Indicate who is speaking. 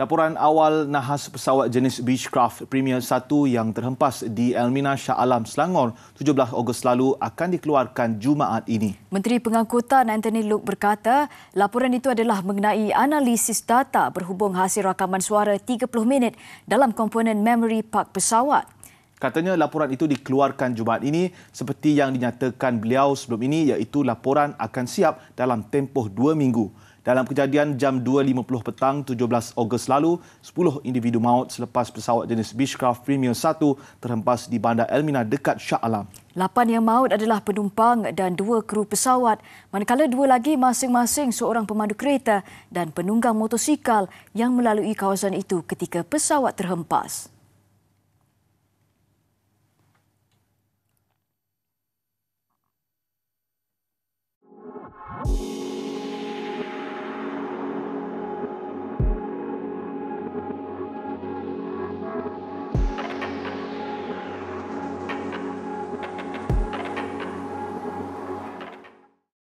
Speaker 1: Laporan awal nahas pesawat jenis Beechcraft Premier 1 yang terhempas di Elmina Shah Alam, Selangor 17 Ogos lalu akan dikeluarkan Jumaat ini.
Speaker 2: Menteri Pengangkutan Anthony Luke berkata, laporan itu adalah mengenai analisis data berhubung hasil rakaman suara 30 minit dalam komponen memory park pesawat.
Speaker 1: Katanya laporan itu dikeluarkan Jumaat ini seperti yang dinyatakan beliau sebelum ini iaitu laporan akan siap dalam tempoh dua minggu. Dalam kejadian jam 2.50 petang 17 Ogos lalu, 10 individu maut selepas pesawat jenis Beechcraft Premier 1 terhempas di Bandar Elmina dekat Shah Alam.
Speaker 2: Lapan yang maut adalah penumpang dan dua kru pesawat, manakala dua lagi masing-masing seorang pemandu kereta dan penunggang motosikal yang melalui kawasan itu ketika pesawat terhempas. Thank you